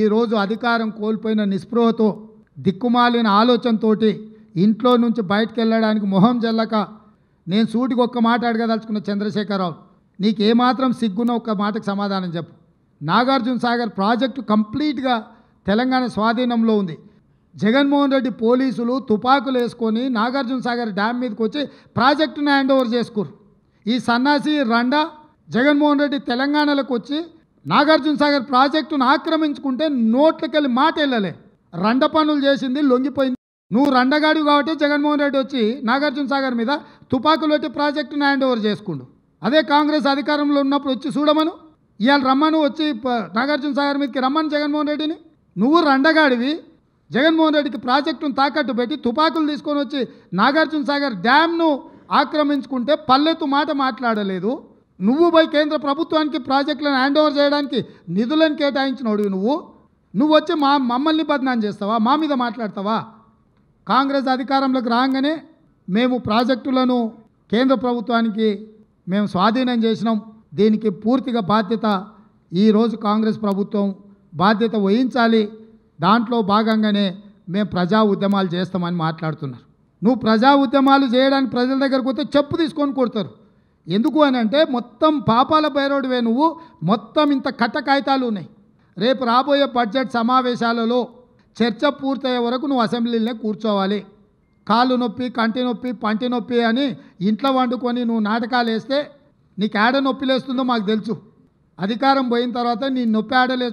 ఈరోజు అధికారం కోల్పోయిన నిస్పృహతో దిక్కుమాలిన ఆలోచనతో ఇంట్లో నుంచి బయటకు వెళ్ళడానికి మొహం జల్లక నేను సూటికి ఒక్క మాట అడగదలుచుకున్న చంద్రశేఖరరావు నీకేమాత్రం సిగ్గున ఒక్క మాటకు సమాధానం చెప్పు నాగార్జున సాగర్ ప్రాజెక్టు కంప్లీట్గా తెలంగాణ స్వాధీనంలో ఉంది జగన్మోహన్ రెడ్డి పోలీసులు తుపాకులు వేసుకొని నాగార్జున సాగర్ డ్యామ్ మీదకి వచ్చి ప్రాజెక్టును హ్యాండ్ ఓవర్ చేసుకురు ఈ సన్నాసి రండా జగన్మోహన్ రెడ్డి తెలంగాణలోకి వచ్చి నాగార్జున సాగర్ ప్రాజెక్టును ఆక్రమించుకుంటే నోట్లకెళ్ళి మాట వెళ్ళలే రండ పనులు చేసింది లొంగిపోయింది నువ్వు రండగాడు కాబట్టి జగన్మోహన్ రెడ్డి వచ్చి నాగార్జున సాగర్ మీద పెట్టి ప్రాజెక్టును హ్యాండ్ ఓవర్ చేసుకుండు అదే కాంగ్రెస్ అధికారంలో ఉన్నప్పుడు వచ్చి చూడమను ఇవాళ రమ్మను వచ్చి నాగార్జున సాగర్ మీదకి రమ్మను జగన్మోహన్ రెడ్డిని నువ్వు రండగాడివి జగన్మోహన్ రెడ్డికి ప్రాజెక్టును తాకట్టు పెట్టి తుపాకులు తీసుకొని వచ్చి నాగార్జున సాగర్ డ్యామ్ను ఆక్రమించుకుంటే పల్లెత్తు మాట మాట్లాడలేదు నువ్వు పోయి కేంద్ర ప్రభుత్వానికి ప్రాజెక్టులను హ్యాండ్ ఓవర్ చేయడానికి నిధులను కేటాయించినోడు నువ్వు నువ్వు వచ్చి మా మమ్మల్ని బదనాం చేస్తావా మా మీద మాట్లాడతావా కాంగ్రెస్ అధికారంలోకి రాగానే మేము ప్రాజెక్టులను కేంద్ర ప్రభుత్వానికి మేము స్వాధీనం చేసినాం దీనికి పూర్తిగా బాధ్యత ఈరోజు కాంగ్రెస్ ప్రభుత్వం బాధ్యత వహించాలి దాంట్లో భాగంగానే మేము ప్రజా ఉద్యమాలు చేస్తామని మాట్లాడుతున్నారు నువ్వు ప్రజా ఉద్యమాలు చేయడానికి ప్రజల దగ్గరకు వస్తే చెప్పు తీసుకొని కొడతారు ఎందుకు అని అంటే మొత్తం పాపాల బైరోడివే నువ్వు మొత్తం ఇంత కట్ట కాగితాలు ఉన్నాయి రేపు రాబోయే బడ్జెట్ సమావేశాలలో చర్చ పూర్తయ్యే వరకు నువ్వు అసెంబ్లీలోనే కూర్చోవాలి కాళ్ళు నొప్పి కంటి నొప్పి పంటి నొప్పి అని ఇంట్లో వండుకొని నువ్వు నాటకాలు వేస్తే నీకు ఆడ నొప్పి లేస్తుందో మాకు తెలుసు అధికారం పోయిన తర్వాత నీ నొప్పి ఆడలే